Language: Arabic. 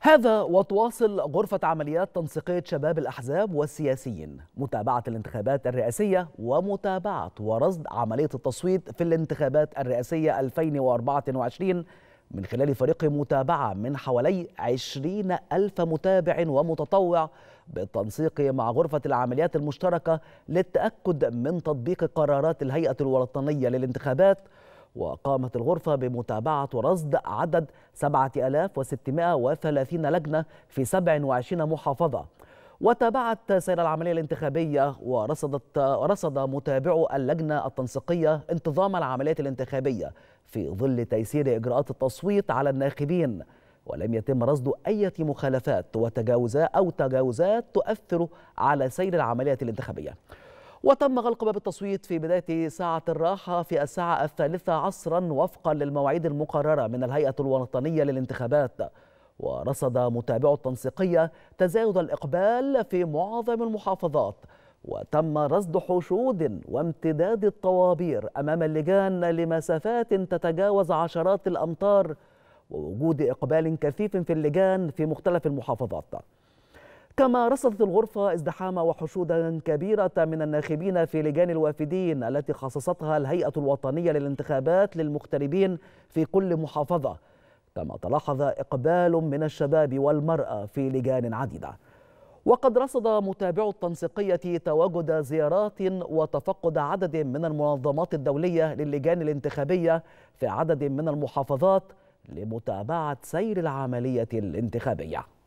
هذا وتواصل غرفة عمليات تنسيقية شباب الأحزاب والسياسيين متابعة الانتخابات الرئاسية ومتابعة ورصد عملية التصويت في الانتخابات الرئاسية 2024 من خلال فريق متابعة من حوالي 20 ألف متابع ومتطوع بالتنسيق مع غرفة العمليات المشتركة للتأكد من تطبيق قرارات الهيئة الوطنية للانتخابات وقامت الغرفة بمتابعة ورصد عدد 7630 لجنة في 27 محافظة وتابعت سير العملية الانتخابية ورصدت رصد متابعو اللجنة التنسيقية انتظام العمليات الانتخابية في ظل تيسير إجراءات التصويت على الناخبين ولم يتم رصد أي مخالفات وتجاوزات أو تجاوزات تؤثر على سير العملية الانتخابية وتم غلق باب التصويت في بداية ساعة الراحة في الساعة الثالثة عصرا وفقا للمواعيد المقررة من الهيئة الوطنية للانتخابات ورصد متابعو التنسيقية تزايد الإقبال في معظم المحافظات وتم رصد حشود وامتداد الطوابير أمام اللجان لمسافات تتجاوز عشرات الأمتار ووجود إقبال كثيف في اللجان في مختلف المحافظات كما رصدت الغرفة ازدحام وحشودا كبيرة من الناخبين في لجان الوافدين التي خصصتها الهيئة الوطنية للانتخابات للمغتربين في كل محافظة كما تلاحظ إقبال من الشباب والمرأة في لجان عديدة وقد رصد متابعو التنسيقية تواجد زيارات وتفقد عدد من المنظمات الدولية للجان الانتخابية في عدد من المحافظات لمتابعة سير العملية الانتخابية